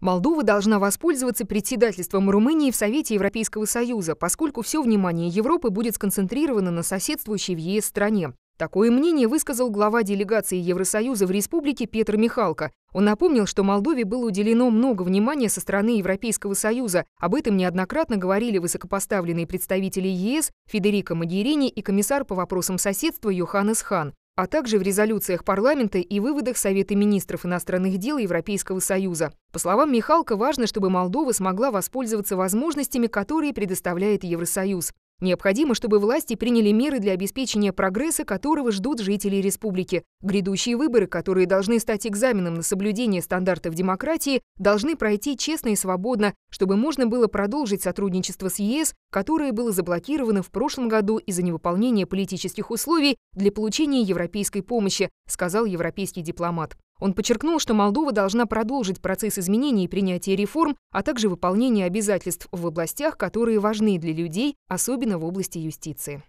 Молдова должна воспользоваться председательством Румынии в Совете Европейского Союза, поскольку все внимание Европы будет сконцентрировано на соседствующей в ЕС стране. Такое мнение высказал глава делегации Евросоюза в республике Петр Михалко. Он напомнил, что Молдове было уделено много внимания со стороны Европейского Союза. Об этом неоднократно говорили высокопоставленные представители ЕС Федерико Магерини и комиссар по вопросам соседства Йоханнес Хан а также в резолюциях парламента и выводах Совета министров иностранных дел Европейского Союза. По словам Михалка, важно, чтобы Молдова смогла воспользоваться возможностями, которые предоставляет Евросоюз. Необходимо, чтобы власти приняли меры для обеспечения прогресса, которого ждут жители республики. Грядущие выборы, которые должны стать экзаменом на соблюдение стандартов демократии, должны пройти честно и свободно, чтобы можно было продолжить сотрудничество с ЕС, которое было заблокировано в прошлом году из-за невыполнения политических условий для получения европейской помощи, сказал европейский дипломат. Он подчеркнул, что Молдова должна продолжить процесс изменений и принятия реформ, а также выполнения обязательств в областях, которые важны для людей, особенно в области юстиции.